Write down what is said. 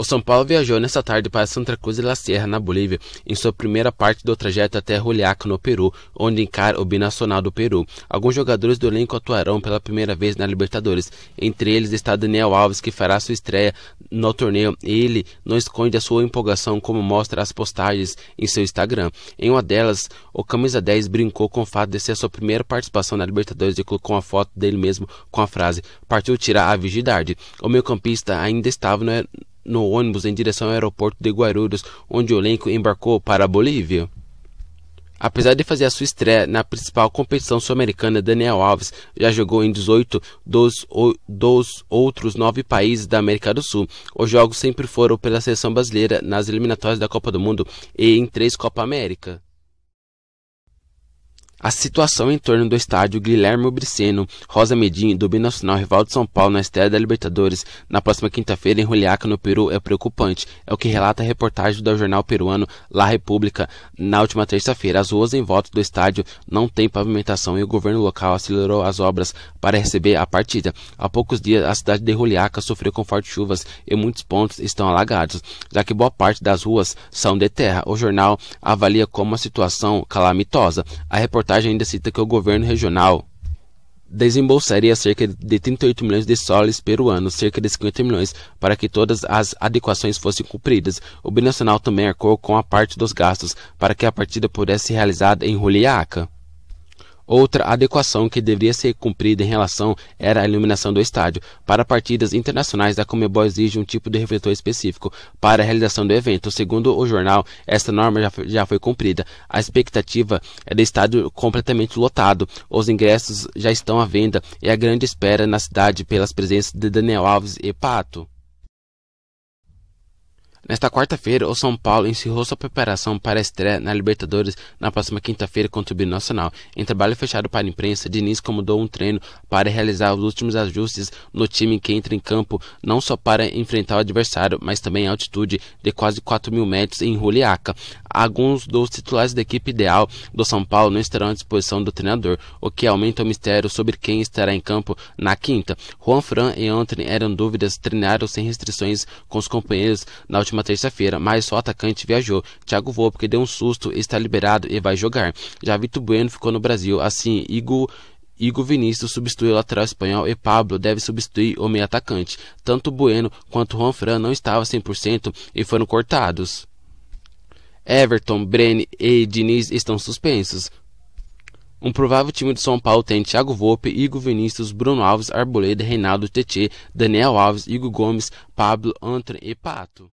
O São Paulo viajou nesta tarde para Santa Cruz de la Sierra, na Bolívia, em sua primeira parte do trajeto até Juliaca, no Peru, onde encara o binacional do Peru. Alguns jogadores do elenco atuarão pela primeira vez na Libertadores. Entre eles está Daniel Alves, que fará sua estreia no torneio. Ele não esconde a sua empolgação, como mostra as postagens em seu Instagram. Em uma delas, o camisa 10 brincou com o fato de ser sua primeira participação na Libertadores e colocou uma foto dele mesmo com a frase: "Partiu tirar a vigidade. O meio-campista ainda estava no no ônibus em direção ao aeroporto de Guarulhos, onde o elenco embarcou para a Bolívia. Apesar de fazer a sua estreia na principal competição sul-americana, Daniel Alves já jogou em 18 dos, dos outros nove países da América do Sul. Os jogos sempre foram pela seleção brasileira nas eliminatórias da Copa do Mundo e em três Copa América. A situação em torno do estádio Guilherme Obriceno Rosa Medim do binacional rival de São Paulo na estreia da Libertadores na próxima quinta-feira em Juliaca, no Peru, é preocupante. É o que relata a reportagem do jornal peruano La República. Na última terça-feira, as ruas em volta do estádio não têm pavimentação e o governo local acelerou as obras para receber a partida. Há poucos dias, a cidade de Juliaca sofreu com fortes chuvas e muitos pontos estão alagados, já que boa parte das ruas são de terra. O jornal avalia como a situação calamitosa. A reportagem reportagem ainda cita que o governo regional desembolsaria cerca de 38 milhões de soles peruanos, cerca de 50 milhões, para que todas as adequações fossem cumpridas. O binacional também arcou com a parte dos gastos para que a partida pudesse ser realizada em Juliaca. Outra adequação que deveria ser cumprida em relação era a iluminação do estádio. Para partidas internacionais, a Comebol exige um tipo de refletor específico para a realização do evento. Segundo o jornal, esta norma já foi, já foi cumprida. A expectativa é de estádio completamente lotado. Os ingressos já estão à venda e a grande espera na cidade pelas presenças de Daniel Alves e Pato. Nesta quarta-feira, o São Paulo encerrou sua preparação para a estreia na Libertadores na próxima quinta-feira contra o Binacional. Em trabalho fechado para a imprensa, Diniz comandou um treino para realizar os últimos ajustes no time que entra em campo, não só para enfrentar o adversário, mas também a altitude de quase 4 mil metros em Juliaca alguns dos titulares da equipe ideal do São Paulo não estarão à disposição do treinador, o que aumenta o mistério sobre quem estará em campo na quinta. Juan Fran e Anthony eram dúvidas, treinaram sem restrições com os companheiros na última terça-feira, mas só o atacante viajou. Thiago voou porque deu um susto, está liberado e vai jogar. Já Vitor Bueno ficou no Brasil, assim, Igor Igor Vinícius substituiu o lateral espanhol e Pablo deve substituir o meio atacante. Tanto Bueno quanto Juan Fran não estavam 100% e foram cortados. Everton, Brene e Diniz estão suspensos. Um provável time de São Paulo tem Thiago Volpe, Igor Vinícius, Bruno Alves, Arboleda, Reinaldo, Tete, Daniel Alves, Igor Gomes, Pablo, Antônio e Pato.